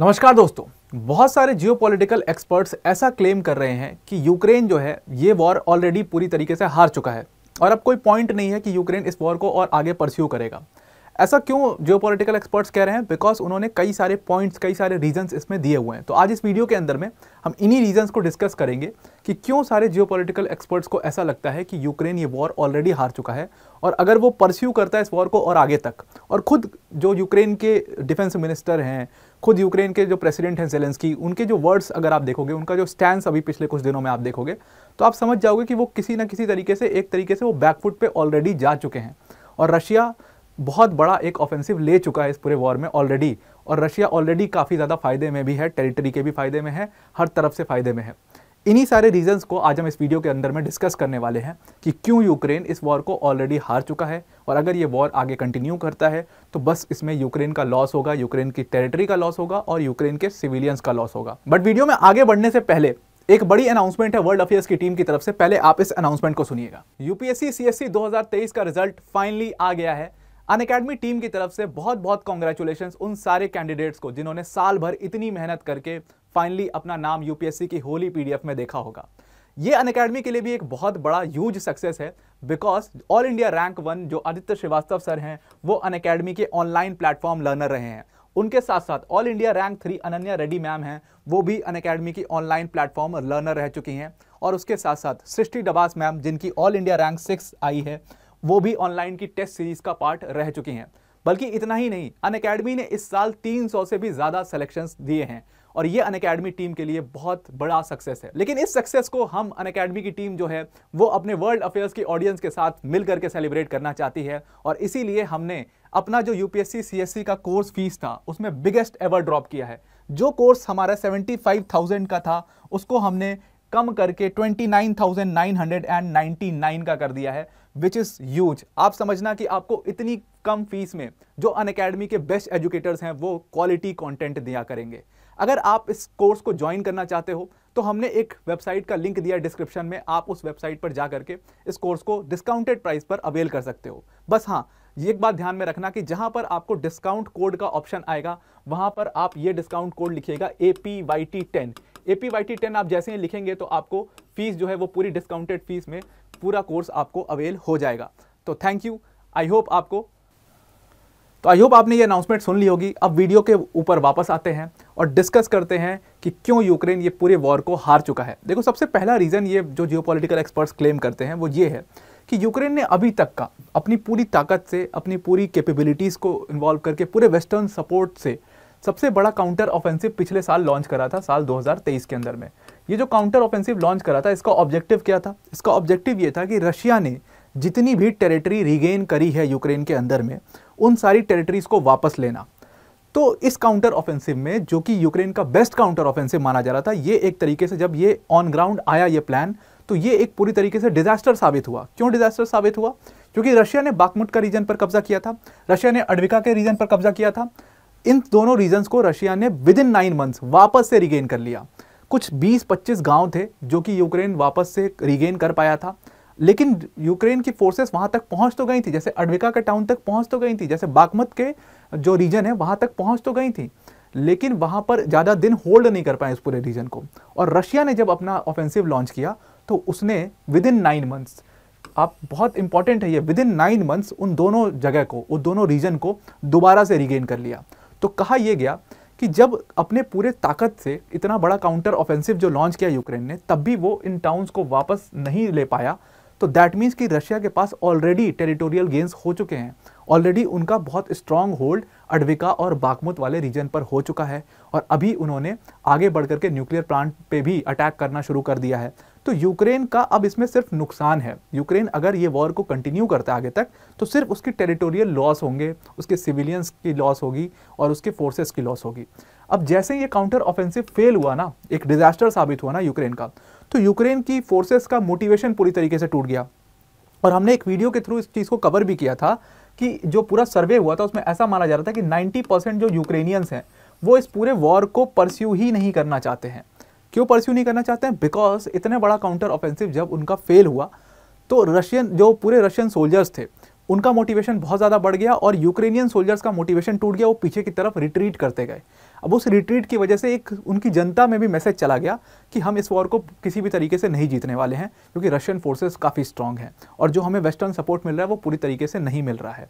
नमस्कार दोस्तों बहुत सारे जियोपॉलिटिकल एक्सपर्ट्स ऐसा क्लेम कर रहे हैं कि यूक्रेन जो है ये वॉर ऑलरेडी पूरी तरीके से हार चुका है और अब कोई पॉइंट नहीं है कि यूक्रेन इस वॉर को और आगे परस्यू करेगा ऐसा क्यों जियोपॉलिटिकल एक्सपर्ट्स कह रहे हैं बिकॉज उन्होंने कई सारे पॉइंट्स कई सारे रीजंस इसमें दिए हुए हैं तो आज इस वीडियो के अंदर में हम इन्हीं रीजंस को डिस्कस करेंगे कि क्यों सारे जियोपॉलिटिकल एक्सपर्ट्स को ऐसा लगता है कि यूक्रेन ये वॉर ऑलरेडी हार चुका है और अगर वो परस्यू करता है इस वॉर को और आगे तक और खुद जो यूक्रेन के डिफेंस मिनिस्टर हैं खुद यूक्रेन के जो प्रेसिडेंट हैं जेलेंसकी उनके जो वर्ड्स अगर आप देखोगे उनका जो स्टैंड अभी पिछले कुछ दिनों में आप देखोगे तो आप समझ जाओगे कि वो किसी ना किसी तरीके से एक तरीके से वो बैकफुट पर ऑलरेडी जा चुके हैं और रशिया बहुत बड़ा एक ऑफेंसिव ले चुका है इस पूरे वॉर में ऑलरेडी और रशिया ऑलरेडी काफ़ी ज़्यादा फायदे में भी है टेरिटरी के भी फायदे में है हर तरफ से फायदे में है इन्हीं सारे रीजंस को आज हम इस वीडियो के अंदर में डिस्कस करने वाले हैं कि क्यों यूक्रेन इस वॉर को ऑलरेडी हार चुका है और अगर ये वॉर आगे कंटिन्यू करता है तो बस इसमें यूक्रेन का लॉस होगा यूक्रेन की टेरिटरी का लॉस होगा और यूक्रेन के सिविलियंस का लॉस होगा बट वीडियो में आगे बढ़ने से पहले एक बड़ी अनाउंसमेंट है वर्ल्ड अफेयर्स की टीम की तरफ से पहले आप इस अनाउंसमेंट को सुनिएगा यूपीएससी सीएससी 2023 का रिजल्ट फाइनली आ गया है अन अकेडमी टीम की तरफ से बहुत बहुत कॉन्ग्रेचुलेशन उन सारे कैंडिडेट्स को जिन्होंने साल भर इतनी मेहनत करके फाइनली अपना नाम यूपीएससी की होली पीडीएफ में देखा होगा ये अन अकेडमी के लिए भी एक बहुत बड़ा ह्यूज सक्सेस है because all India rank one जो आदित्य श्रीवास्तव सर हैं वो अन अकेडमी के ऑनलाइन प्लेटफॉर्म लर्नर रहे हैं उनके साथ साथ all India rank three Ananya Reddy ma'am हैं वो भी अन अकेडमी की ऑनलाइन प्लेटफॉर्म लर्नर रह चुकी हैं और उसके साथ साथ सृष्टि डबास मैम जिनकी ऑल इंडिया रैंक सिक्स आई है वो भी ऑनलाइन की टेस्ट सीरीज का पार्ट रह चुकी हैं बल्कि इतना ही नहीं अन अकेडमी ने इस साल 300 से भी ज़्यादा सेलेक्शन दिए हैं और ये अन अकेडमी टीम के लिए बहुत बड़ा सक्सेस है लेकिन इस सक्सेस को हम अन अकेडमी की टीम जो है वो अपने वर्ल्ड अफेयर्स की ऑडियंस के साथ मिल करके सेलिब्रेट करना चाहती है और इसीलिए हमने अपना जो यूपीएससी सीएससी का कोर्स फीस था उसमें बिगेस्ट एवर ड्रॉप किया है जो कोर्स हमारा सेवेंटी का था उसको हमने कम करके 29,999 का कर दिया है विच इज़ यूज आप समझना कि आपको इतनी कम फीस में जो अन अकेडमी के बेस्ट एजुकेटर्स हैं वो क्वालिटी कंटेंट दिया करेंगे अगर आप इस कोर्स को ज्वाइन करना चाहते हो तो हमने एक वेबसाइट का लिंक दिया डिस्क्रिप्शन में आप उस वेबसाइट पर जा करके इस कोर्स को डिस्काउंटेड प्राइस पर अवेल कर सकते हो बस हाँ ये एक बात ध्यान में रखना कि जहां पर आपको डिस्काउंट कोड का ऑप्शन आएगा वहां पर आप ये डिस्काउंट कोड लिखिएगा A P Y T ten A P Y T ten आप जैसे ही लिखेंगे तो आपको फीस जो है वो पूरी डिस्काउंटेड फीस में पूरा कोर्स आपको अवेल हो जाएगा तो थैंक यू आई होप आपको तो आई होप आपने ये अनाउंसमेंट सुन ली होगी अब वीडियो के ऊपर वापस आते हैं और डिस्कस करते हैं कि क्यों यूक्रेन ये पूरे वॉर को हार चुका है देखो सबसे पहला रीज़न ये जो जियो एक्सपर्ट्स क्लेम करते हैं वो ये है कि यूक्रेन ने अभी तक का अपनी पूरी ताकत से अपनी पूरी कैपेबिलिटीज़ को इन्वॉल्व करके पूरे वेस्टर्न सपोर्ट से सबसे बड़ा काउंटर ऑफेंसिव पिछले साल लॉन्च करा था साल 2023 के अंदर में ये जो काउंटर ऑफेंसिव लॉन्च करा था इसका ऑब्जेक्टिव क्या था इसका ऑब्जेक्टिव ये था कि रशिया ने जितनी भी टेरिटरी रिगेन करी है यूक्रेन के अंदर में उन सारी टेरिटरीज को वापस लेना तो इस काउंटर ऑफेंसिव में जो कि यूक्रेन का बेस्ट काउंटर ऑफेंसिव माना जा रहा था ये एक तरीके से जब ये ऑन ग्राउंड आया ये प्लान तो ये एक पूरी तरीके से डिजास्टर साबित हुआ क्यों डिजास्टर साबित हुआ क्योंकि रशिया ने बाकमुट का रीजन पर कब्जा किया था रशिया ने अडविका के रीजन पर कब्जा किया था इन दोनों रीजन को रशिया ने विद इन नाइन मंथ्स वापस से रिगेन कर लिया कुछ 20-25 गांव थे जो कि यूक्रेन वापस से रिगेन कर पाया था लेकिन यूक्रेन की फोर्सेस वहां तक पहुंच तो गई थी जैसे अडविका के टाउन तक पहुंच तो गई थी जैसे बागमत के जो रीजन है वहां तक पहुंच तो गई थी लेकिन वहां पर ज़्यादा दिन होल्ड नहीं कर पाए उस पूरे रीजन को और रशिया ने जब अपना ऑफेंसिव लॉन्च किया तो उसने विद इन नाइन मंथ्स आप बहुत इंपॉर्टेंट है ये विद इन नाइन मंथ्स उन दोनों जगह को उन दोनों रीजन को दोबारा से रिगेन कर लिया तो कहा यह गया कि जब अपने पूरे ताकत से इतना बड़ा काउंटर ऑफेंसिव जो लॉन्च किया यूक्रेन ने तब भी वो इन टाउन्स को वापस नहीं ले पाया तो दैट मीन्स कि रशिया के पास ऑलरेडी टेरिटोरियल गेंस हो चुके हैं ऑलरेडी उनका बहुत स्ट्रांग होल्ड अडविका और बागमुत वाले रीजन पर हो चुका है और अभी उन्होंने आगे बढ़ करके न्यूक्लियर प्लांट पे भी अटैक करना शुरू कर दिया है तो यूक्रेन का अब इसमें सिर्फ नुकसान है यूक्रेन अगर ये वॉर को कंटिन्यू करता है आगे तक तो सिर्फ उसके टेरिटोरियल लॉस होंगे उसके सिविलियंस की लॉस होगी और उसके फोर्सेस की लॉस होगी अब जैसे ये काउंटर ऑफेंसिव फेल हुआ ना एक डिजास्टर साबित हुआ ना यूक्रेन का तो यूक्रेन की फोर्सेस का मोटिवेशन पूरी तरीके से टूट गया और हमने एक वीडियो के थ्रू इस चीज़ को कवर भी किया था कि जो पूरा सर्वे हुआ था उसमें ऐसा माना जा रहा था कि 90 परसेंट जो यूक्रेनियंस हैं वो इस पूरे वॉर को परस्यू ही नहीं करना चाहते हैं क्यों परस्यू नहीं करना चाहते हैं बिकॉज इतने बड़ा काउंटर ऑफेंसिव जब उनका फेल हुआ तो रशियन जो पूरे रशियन सोल्जर्स थे उनका मोटिवेशन बहुत ज़्यादा बढ़ गया और यूक्रेनियन सोल्जर्स का मोटिवेशन टूट गया वो पीछे की तरफ रिट्रीट करते गए अब उस रिट्रीट की वजह से एक उनकी जनता में भी मैसेज चला गया कि हम इस वॉर को किसी भी तरीके से नहीं जीतने वाले हैं क्योंकि रशियन फोर्सेस काफ़ी स्ट्रांग हैं और जो हमें वेस्टर्न सपोर्ट मिल रहा है वो पूरी तरीके से नहीं मिल रहा है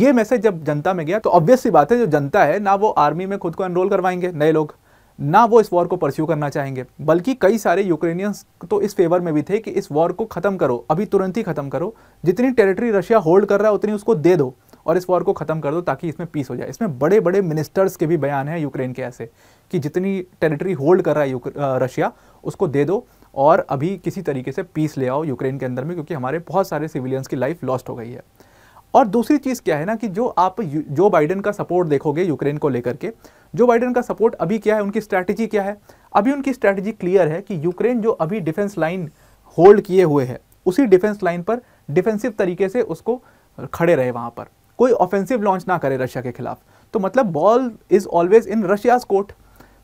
ये मैसेज जब जनता में गया तो ऑब्वियस सी बात है जो जनता है ना वो आर्मी में खुद को एनरोल करवाएंगे नए लोग ना वो इस वॉर को परस्यू करना चाहेंगे बल्कि कई सारे यूक्रेनियंस तो इस फेवर में भी थे कि इस वॉर को ख़त्म करो अभी तुरंत ही ख़त्म करो जितनी टेरिटरी रशिया होल्ड कर रहा है उतनी उसको दे दो और इस वॉर को ख़त्म कर दो ताकि इसमें पीस हो जाए इसमें बड़े बड़े मिनिस्टर्स के भी बयान हैं यूक्रेन के ऐसे कि जितनी टेरिटरी होल्ड कर रहा है रशिया उसको दे दो और अभी किसी तरीके से पीस ले आओ यूक्रेन के अंदर में क्योंकि हमारे बहुत सारे सिविलियंस की लाइफ लॉस्ट हो गई है और दूसरी चीज़ क्या है ना कि जो आप जो बाइडन का सपोर्ट देखोगे यूक्रेन को लेकर के जो बाइडन का सपोर्ट अभी क्या है उनकी स्ट्रैटेजी क्या है अभी उनकी स्ट्रैटेजी क्लियर है कि यूक्रेन जो अभी डिफेंस लाइन होल्ड किए हुए है उसी डिफेंस लाइन पर डिफेंसिव तरीके से उसको खड़े रहे वहाँ पर कोई ऑफेंसिव लॉन्च ना करे रशिया के खिलाफ तो मतलब ball is always in Russia's court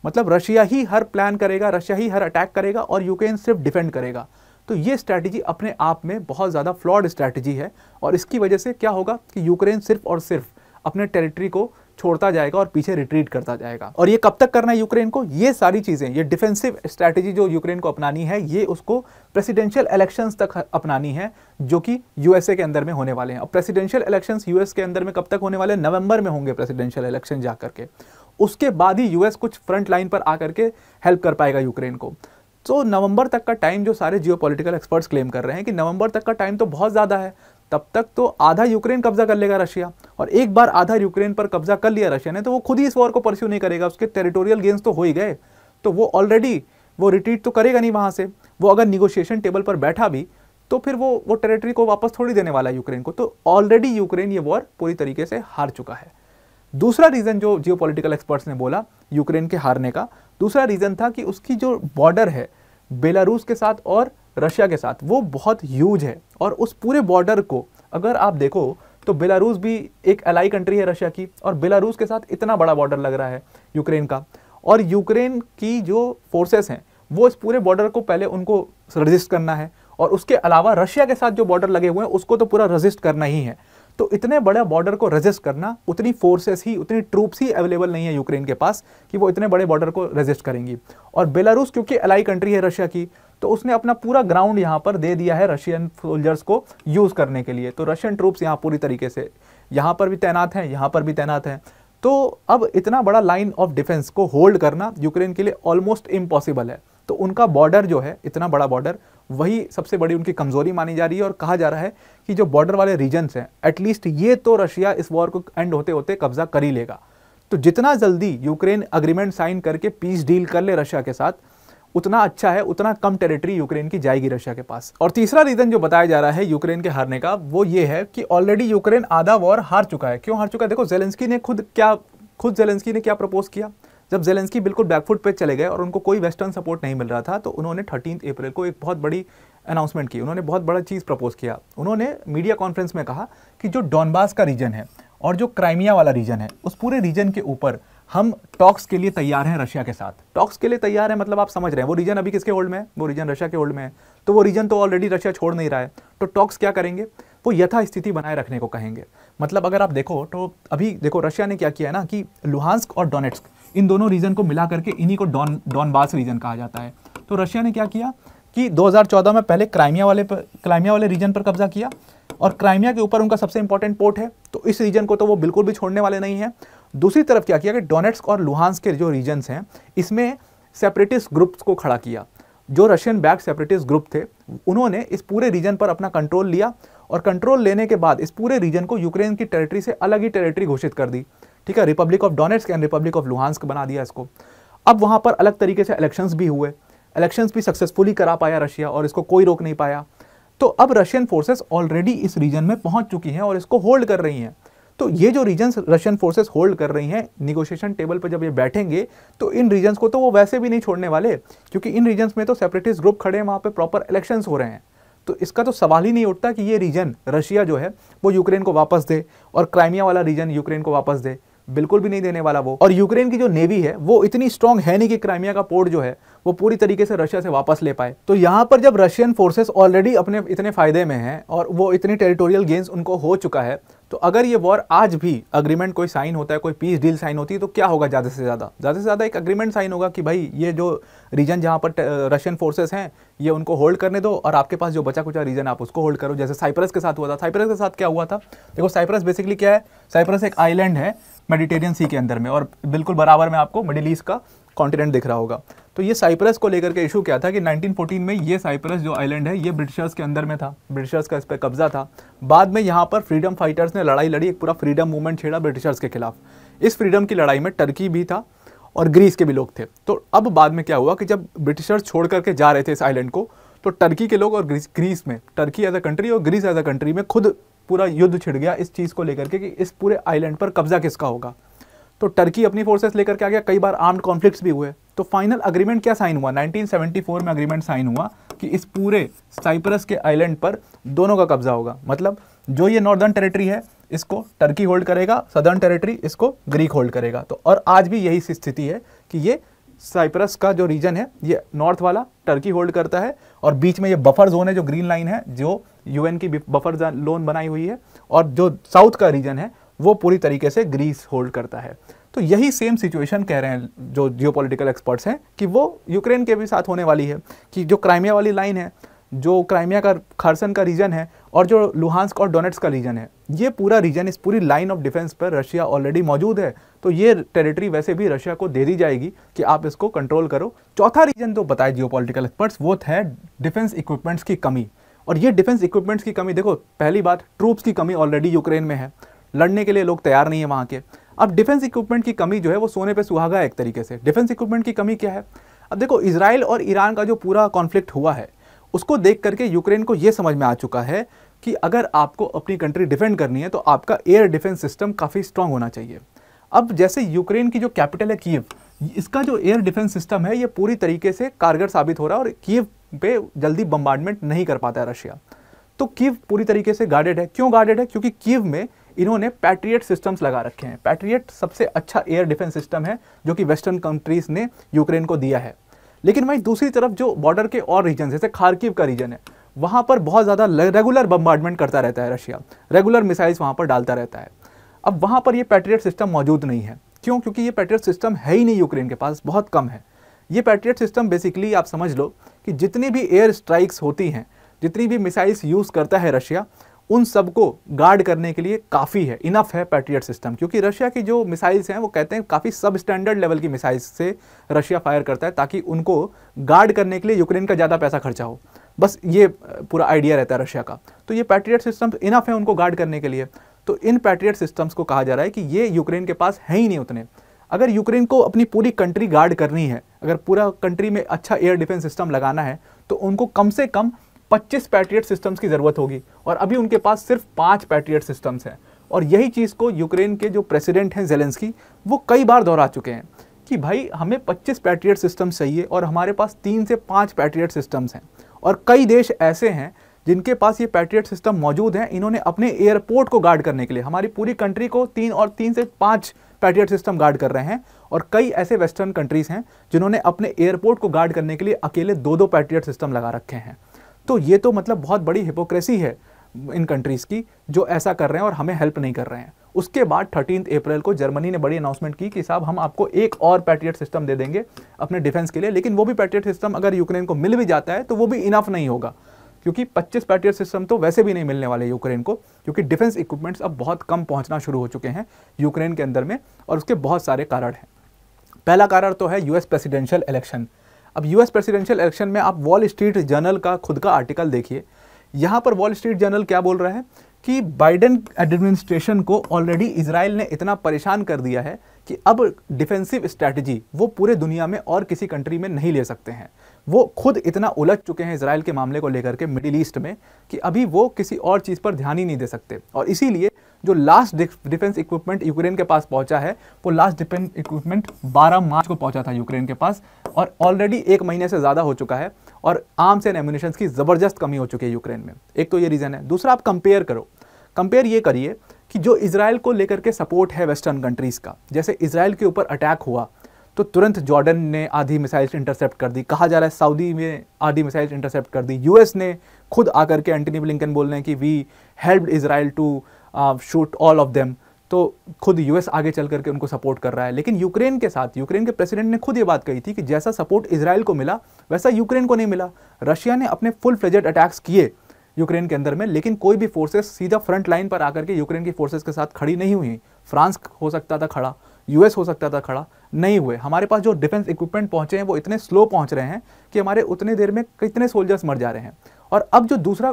मतलब रशिया ही हर प्लान करेगा रशिया ही हर अटैक करेगा और यूक्रेन सिर्फ डिफेंड करेगा तो ये स्ट्रैटेजी अपने आप में बहुत ज़्यादा फ्लॉड स्ट्रैटेजी है और इसकी वजह से क्या होगा कि यूक्रेन सिर्फ और सिर्फ अपने टेरिटरी को छोड़ता जाएगा और पीछे रिट्रीट करता जाएगा और ये कब तक करना है यूक्रेन को ये सारी चीज़ें ये डिफेंसिव स्ट्रैटेजी जो यूक्रेन को अपनानी है ये उसको प्रेसिडेंशियल इलेक्शंस तक अपनानी है जो कि यूएसए के अंदर में होने वाले हैं और प्रेसिडेंशियल इलेक्शंस यूएस के अंदर में कब तक होने वाले नवंबर में होंगे प्रेसिडेंशियल इलेक्शन जा करके उसके बाद ही यूएस कुछ फ्रंट लाइन पर आकर के हेल्प कर पाएगा यूक्रेन को तो नवंबर तक का टाइम जो सारे जियो एक्सपर्ट्स क्लेम कर रहे हैं कि नवंबर तक का टाइम तो बहुत ज़्यादा है तब तक तो आधा यूक्रेन कब्जा कर लेगा रशिया और एक बार आधा यूक्रेन पर कब्जा कर लिया रशिया ने तो वो खुद ही इस वॉर को परस्यू नहीं करेगा उसके टेरिटोरियल गेंस तो हो ही गए तो वो ऑलरेडी वो रिट्रीट तो करेगा नहीं वहाँ से वो अगर निगोशिएशन टेबल पर बैठा भी तो फिर वो वो टेरिटरी को वापस थोड़ी देने वाला है यूक्रेन को तो ऑलरेडी यूक्रेन ये वॉर पूरी तरीके से हार चुका है दूसरा रीज़न जो जियो एक्सपर्ट्स ने बोला यूक्रेन के हारने का दूसरा रीज़न था कि उसकी जो बॉर्डर है बेलारूस के साथ और रशिया के साथ वो बहुत ह्यूज है और उस पूरे बॉर्डर को अगर आप देखो तो बेलारूस भी एक अलाई कंट्री है रशिया की और बेलारूस के साथ इतना बड़ा बॉर्डर लग रहा है यूक्रेन का और यूक्रेन की जो फोर्सेस हैं वो इस पूरे बॉर्डर को पहले उनको रजिस्ट करना है और उसके अलावा रशिया के साथ जो बॉर्डर लगे हुए हैं उसको तो पूरा रजिस्ट करना ही है तो इतने बड़े बॉर्डर को रजिस्ट करना उतनी फोर्सेस ही उतनी ट्रूप्स ही अवेलेबल नहीं है यूक्रेन के पास कि वो इतने बड़े बॉर्डर को रजिस्ट करेंगी और बेलारूस क्योंकि अलाई कंट्री है रशिया की तो उसने अपना पूरा ग्राउंड यहाँ पर दे दिया है रशियन सोल्जर्स को यूज़ करने के लिए तो रशियन ट्रूप्स यहाँ पूरी तरीके से यहाँ पर भी तैनात हैं यहाँ पर भी तैनात हैं तो अब इतना बड़ा लाइन ऑफ डिफेंस को होल्ड करना यूक्रेन के लिए ऑलमोस्ट इम्पॉसिबल है तो उनका बॉर्डर जो है इतना बड़ा बॉर्डर वही सबसे बड़ी उनकी कमज़ोरी मानी जा रही है और कहा जा रहा है कि जो बॉर्डर वाले रीजन्स हैं एटलीस्ट ये तो रशिया इस वॉर को एंड होते होते कब्जा कर ही लेगा तो जितना जल्दी यूक्रेन अग्रीमेंट साइन करके पीस डील कर ले रशिया के साथ उतना अच्छा है उतना कम टेरिटरी यूक्रेन की जाएगी रशिया के पास और तीसरा रीजन जो बताया जा रहा है यूक्रेन के हारने का वो ये है कि ऑलरेडी यूक्रेन आधा वॉर हार चुका है क्यों हार चुका है देखो जेलेंस्की ने खुद क्या खुद जेलेंस्की ने क्या प्रपोज किया जब जेलेंस्की बिल्कुल बैकफुट पे चले गए और उनको कोई वेस्टर्न सपोर्ट नहीं मिल रहा था तो उन्होंने थर्टीन अप्रैल को एक बहुत बड़ी अनाउंसमेंट की उन्होंने बहुत बड़ा चीज़ प्रपोज किया उन्होंने मीडिया कॉन्फ्रेंस में कहा कि जो डॉनबास का रीजन है और जो क्राइमिया वाला रीजन है उस पूरे रीजन के ऊपर हम टॉक्स के लिए तैयार हैं रशिया के साथ टॉक्स के लिए तैयार है मतलब आप समझ रहे हैं वो रीजन अभी किसके होल्ड में है वो रीजन रशिया के होल्ड में है तो वो रीजन तो ऑलरेडी रशिया छोड़ नहीं रहा है तो टॉक्स क्या करेंगे वो यथास्थिति बनाए रखने को कहेंगे मतलब अगर आप देखो तो अभी देखो रशिया ने क्या किया है ना कि लुहांस्क और डोनेट्स इन दोनों रीजन को मिला करके इन्हीं को डॉन डॉनबास रीजन कहा जाता है तो रशिया ने क्या किया कि 2014 में पहले क्राइमिया वाले पर क्राइमिया वाले रीजन पर कब्जा किया और क्राइमिया के ऊपर उनका सबसे इंपॉर्टेंट पोर्ट है तो इस रीजन को तो वो बिल्कुल भी छोड़ने वाले नहीं है दूसरी तरफ क्या किया कि डोनेट्स और लुहानस के जो रीजन्स हैं इसमें सेपरेटिस्ट ग्रुप्स को खड़ा किया जो रशियन बैक सेपरेटिस्ट ग्रुप थे उन्होंने इस पूरे रीजन पर अपना कंट्रोल लिया और कंट्रोल लेने के बाद इस पूरे रीजन को यूक्रेन की टेरिटरी से अलग ही टेरिटरी घोषित कर दी ठीक है republic of Donetsk and republic of Luhansk बना दिया इसको अब वहाँ पर अलग तरीके से इलेक्शंस भी हुए इलेक्शंस भी सक्सेसफुली करा पाया रशिया और इसको कोई रोक नहीं पाया तो अब रशियन फोर्सेस ऑलरेडी इस रीजन में पहुंच चुकी हैं और इसको होल्ड कर रही हैं तो ये जो रीजन रशियन फोर्सेस होल्ड कर रही हैं निगोशिएशन टेबल पर जब ये बैठेंगे तो इन रीजन्स को तो वो वैसे भी नहीं छोड़ने वाले क्योंकि इन रीजन्स में तो सेपरेटिस्ट ग्रुप खड़े हैं वहाँ पर प्रॉपर इलेक्शन हो रहे हैं तो इसका तो सवाल ही नहीं उठता कि ये रीजन रशिया जो है वो यूक्रेन को वापस दे और क्राइमिया वाला रीजन यूक्रेन को वापस दे बिल्कुल भी नहीं देने वाला वो और यूक्रेन की जो नेवी है वो इतनी स्ट्रांग है नहीं कि क्राइमिया का पोर्ट जो है वो पूरी तरीके से रशिया से वापस ले पाए तो यहाँ पर जब रशियन फोर्सेस ऑलरेडी अपने इतने फायदे में हैं और वो इतनी टेरिटोरियल गेंस उनको हो चुका है तो अगर ये वॉर आज भी अग्रीमेंट कोई साइन होता है कोई पीस डील साइन होती है तो क्या होगा ज़्यादा से ज़्यादा ज़्यादा से ज़्यादा एक अग्रीमेंट साइन होगा कि भाई ये जो रीजन जहाँ पर रशियन फोर्सेस हैं ये उनको होल्ड करने दो और आपके पास जो बचा कुचा रीजन आप उसको होल्ड करो जैसे साइप्रस के साथ हुआ था साइप्रस के साथ क्या हुआ था देखो साइप्रस बेसिकली क्या है साइप्रस एक आईलैंड है मेडिटेरियन सी के अंदर में और बिल्कुल बराबर में आपको मिडिल ईस्ट का कॉन्टिनेंट दिख रहा होगा तो ये साइप्रस को लेकर के इशू क्या था कि 1914 में ये साइप्रस जो आइलैंड है ये ब्रिटिशर्स के अंदर में था ब्रिटिशर्स का इस पर कब्जा था बाद में यहाँ पर फ्रीडम फाइटर्स ने लड़ाई लड़ी एक पूरा फ्रीडम मूवमेंट छेड़ा ब्रिटिशर्स के खिलाफ इस फ्रीडम की लड़ाई में टर्की भी था और ग्रीस के भी लोग थे तो अब बाद में क्या हुआ कि जब ब्रिटिशर्स छोड़ करके जा रहे थे इस आइलैंड को तो टर्की के लोग और ग्रीस ग्रीस में टर्की एज अ कंट्री और ग्रीस एज अ कंट्री में खुद पूरा युद्ध छिड़ गया इस चीज़ को लेकर के कि इस पूरे आइलैंड पर कब्जा किसका होगा तो टर्की अपनी फोर्सेस लेकर के आ गया कई बार आर्म्ड कॉन्फ्लिक्ट्स भी हुए तो फाइनल अग्रीमेंट क्या साइन हुआ 1974 में अग्रीमेंट साइन हुआ कि इस पूरे साइप्रस के आइलैंड पर दोनों का कब्जा होगा मतलब जो ये नॉर्दर्न टेरिटरी है इसको टर्की होल्ड करेगा सदर्न टेरिटरी इसको ग्रीक होल्ड करेगा तो और आज भी यही स्थिति है कि ये साइप्रस का जो रीजन है ये नॉर्थ वाला टर्की होल्ड करता है और बीच में ये बफर जोन है जो ग्रीन लाइन है जो यूएन की बफर लोन बनाई हुई है और जो साउथ का रीजन है वो पूरी तरीके से ग्रीस होल्ड करता है तो यही सेम सिचुएशन कह रहे हैं जो जियोपॉलिटिकल एक्सपर्ट्स हैं कि वो यूक्रेन के भी साथ होने वाली है कि जो क्राइमिया वाली लाइन है जो क्राइमिया का खरसन का रीजन है और जो लुहानस्क और डोनेट्स का रीजन है ये पूरा रीजन इस पूरी लाइन ऑफ डिफेंस पर रशिया ऑलरेडी मौजूद है तो ये टेरिटरी वैसे भी रशिया को दे दी जाएगी कि आप इसको कंट्रोल करो चौथा रीजन तो बताए जियो पोलिटिकल एक्सपर्ट्स वो है डिफेंस इक्विपमेंट्स की कमी और ये डिफेंस इक्विपमेंट्स की कमी देखो पहली बात ट्रूप्स की कमी ऑलरेडी यूक्रेन में है लड़ने के लिए लोग तैयार नहीं है वहाँ के अब डिफेंस इक्विपमेंट की कमी जो है वो सोने पे सुहागा है एक तरीके से डिफेंस इक्विपमेंट की कमी क्या है अब देखो इसराइल और ईरान का जो पूरा कॉन्फ्लिक्ट हुआ है उसको देख करके यूक्रेन को ये समझ में आ चुका है कि अगर आपको अपनी कंट्री डिफेंड करनी है तो आपका एयर डिफेंस सिस्टम काफ़ी स्ट्रांग होना चाहिए अब जैसे यूक्रेन की जो कैपिटल है कीव इसका जो एयर डिफेंस सिस्टम है ये पूरी तरीके से कारगर साबित हो रहा है और कीव पे जल्दी बम्बार्डमेंट नहीं कर पाता है रशिया तो कीव पूरी तरीके से गार्डेड है क्यों गार्डेड है क्योंकि कीव में इन्होंने पैट्रियट सिस्टम्स लगा रखे हैं पैट्रियट सबसे अच्छा एयर डिफेंस सिस्टम है जो कि वेस्टर्न कंट्रीज़ ने यूक्रेन को दिया है लेकिन वहीं दूसरी तरफ जो बॉर्डर के और रीजन जैसे खारकीव का रीजन है वहाँ पर बहुत ज़्यादा रेगुलर बम्बार्डमेंट करता रहता है रशिया रेगुलर मिसाइल्स वहाँ पर डालता रहता है अब वहाँ पर ये पैट्रियट सिस्टम मौजूद नहीं है क्यों क्योंकि ये पैट्रियट सिस्टम है ही नहीं यूक्रेन के पास बहुत कम है ये पैट्रियट सिस्टम बेसिकली आप समझ लो कि जितनी भी एयर स्ट्राइक्स होती हैं जितनी भी मिसाइल्स यूज़ करता है रशिया उन सबको गार्ड करने के लिए काफ़ी है इनफ है पैट्रियट सिस्टम क्योंकि रशिया की जो मिसाइल्स हैं वो कहते हैं काफ़ी सब स्टैंडर्ड लेवल की मिसाइल्स से रशिया फायर करता है ताकि उनको गार्ड करने के लिए यूक्रेन का ज़्यादा पैसा खर्चा हो बस ये पूरा आइडिया रहता है रशिया का तो ये पैट्रियट सिस्टम इनफ है उनको गार्ड करने के लिए तो इन पैट्रियट सिस्टम्स को कहा जा रहा है कि ये यूक्रेन के पास है ही नहीं उतने अगर यूक्रेन को अपनी पूरी कंट्री गार्ड करनी है अगर पूरा कंट्री में अच्छा एयर डिफेंस सिस्टम लगाना है तो उनको कम से कम 25 पैट्रियट सिस्टम्स की ज़रूरत होगी और अभी उनके पास सिर्फ पाँच पैट्रियट सिस्टम्स हैं और यही चीज़ को यूक्रेन के जो प्रेसिडेंट हैं जेलेंस्की वो कई बार दोहरा चुके हैं कि भाई हमें 25 पैट्रियट सिस्टम्स चाहिए और हमारे पास तीन से पाँच पैट्रियट सिस्टम्स हैं और कई देश ऐसे हैं जिनके पास ये पैट्रियट सिस्टम मौजूद हैं इन्होंने अपने एयरपोर्ट को गार्ड करने के लिए हमारी पूरी कंट्री को तीन और तीन से पाँच पैट्रियट सिस्टम गार्ड कर रहे हैं और कई ऐसे वेस्टर्न कंट्रीज़ हैं जिन्होंने अपने एयरपोर्ट को गार्ड करने के लिए अकेले दो दो पैट्रियट सिस्टम लगा रखे हैं तो ये तो मतलब बहुत बड़ी हिपोक्रेसी है इन कंट्रीज़ की जो ऐसा कर रहे हैं और हमें हेल्प नहीं कर रहे हैं उसके बाद थर्टीन अप्रैल को जर्मनी ने बड़ी अनाउंसमेंट की कि साहब हम आपको एक और पैट्रियट सिस्टम दे देंगे अपने डिफेंस के लिए लेकिन वो भी पैट्रियट सिस्टम अगर यूक्रेन को मिल भी जाता है तो वो भी इनफ नहीं होगा क्योंकि 25 पैट्रियट सिस्टम तो वैसे भी नहीं मिलने वाले यूक्रेन को क्योंकि डिफेंस इक्विपमेंट्स अब बहुत कम पहुंचना शुरू हो चुके हैं यूक्रेन के अंदर में और उसके बहुत सारे कारण हैं पहला कारण तो है यूएस प्रेसिडेंशियल इलेक्शन अब यूएस प्रेसिडेंशियल इलेक्शन में आप वॉल स्ट्रीट जर्नल का खुद का आर्टिकल देखिए यहाँ पर वॉल स्ट्रीट जर्नल क्या बोल रहा है कि बाइडेन एडमिनिस्ट्रेशन को ऑलरेडी इसराइल ने इतना परेशान कर दिया है कि अब डिफेंसिव स्ट्रैटेजी वो पूरे दुनिया में और किसी कंट्री में नहीं ले सकते हैं वो खुद इतना उलझ चुके हैं इसराइल के मामले को लेकर के मिडिल ईस्ट में कि अभी वो किसी और चीज़ पर ध्यान ही नहीं दे सकते और इसीलिए जो लास्ट डिफेंस इक्विपमेंट यूक्रेन के पास पहुंचा है वो लास्ट डिफेंस इक्विपमेंट 12 मार्च को पहुंचा था यूक्रेन के पास और ऑलरेडी एक महीने से ज़्यादा हो चुका है और आर्म्स एंड एमुनिशन की ज़बरदस्त कमी हो चुकी है यूक्रेन में एक तो ये रीज़न है दूसरा आप कंपेयर करो कंपेयर ये करिए कि जो इसराइल को लेकर के सपोर्ट है वेस्टर्न कंट्रीज़ का जैसे इसराइल के ऊपर अटैक हुआ तो तुरंत जॉर्डन ने आधी मिसाइल्स इंटरसेप्ट कर दी कहा जा रहा है सऊदी में आधी मिसाइल्स इंटरसेप्ट कर दी यूएस ने खुद आकर के एंटनी ब्लिंकन बोल रहे हैं कि we help Israel to shoot all of them तो खुद यूएस आगे चल करके उनको सपोर्ट कर रहा है लेकिन यूक्रेन के साथ यूक्रेन के प्रेसिडेंट ने खुद ये बात कही थी कि जैसा सपोर्ट इसराइल को मिला वैसा यूक्रेन को नहीं मिला रशिया ने अपने फुल फ्लेजेड अटैक्स किए यूक्रेन के अंदर में लेकिन कोई भी फोर्सेस सीधा फ्रंट लाइन पर आकर के यूक्रेन की फोर्सेस के साथ खड़ी नहीं हुई फ्रांस हो सकता था खड़ा यूएस हो सकता था खड़ा नहीं हुए हमारे पास जो डिफेंस इक्विपमेंट पहुंचे हैं वो इतने स्लो पहुंच रहे हैं कि हमारे उतने देर में कितने सोल्जर्स मर जा रहे हैं और अब जो दूसरा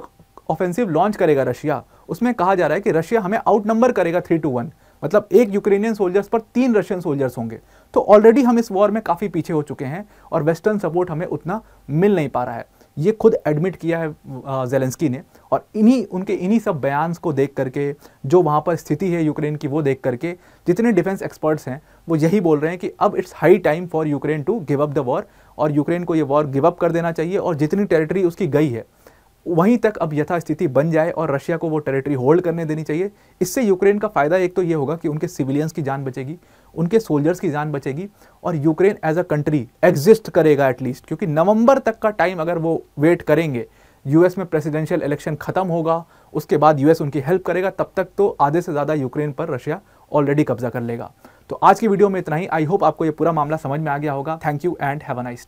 ऑफेंसिव लॉन्च करेगा रशिया उसमें कहा जा रहा है कि रशिया हमें आउट नंबर करेगा थ्री टू वन मतलब एक यूक्रेनियन सोल्जर्स पर तीन रशियन सोल्जर्स होंगे तो ऑलरेडी हम इस वॉर में काफ़ी पीछे हो चुके हैं और वेस्टर्न सपोर्ट हमें उतना मिल नहीं पा रहा है ये खुद एडमिट किया है जेलेंस्की ने और इन्हीं उनके इन्हीं सब बयान को देख करके जो वहाँ पर स्थिति है यूक्रेन की वो देख करके जितने डिफेंस एक्सपर्ट्स हैं वो यही बोल रहे हैं कि अब it's high time for Ukraine to give up the war और यूक्रेन को ये वॉर गिव अप कर देना चाहिए और जितनी टेरिटरी उसकी गई है वहीं तक अब यथास्थिति बन जाए और रशिया को वो टेरिटरी होल्ड करने देनी चाहिए इससे यूक्रेन का फ़ायदा एक तो ये होगा कि उनके सिविलियंस की जान बचेगी उनके सोल्जर्स की जान बचेगी और Ukraine as a country exist करेगा एटलीस्ट क्योंकि नवंबर तक का टाइम अगर वो वेट करेंगे यूएस में प्रेसिडेंशियल इलेक्शन ख़त्म होगा उसके बाद यूएस उनकी हेल्प करेगा तब तक तो आधे से ज़्यादा यूक्रेन पर रशिया ऑलरेडी कब्जा कर लेगा तो आज की वीडियो में इतना ही आई होप आपको ये पूरा मामला समझ में आ गया होगा thank you and have a nice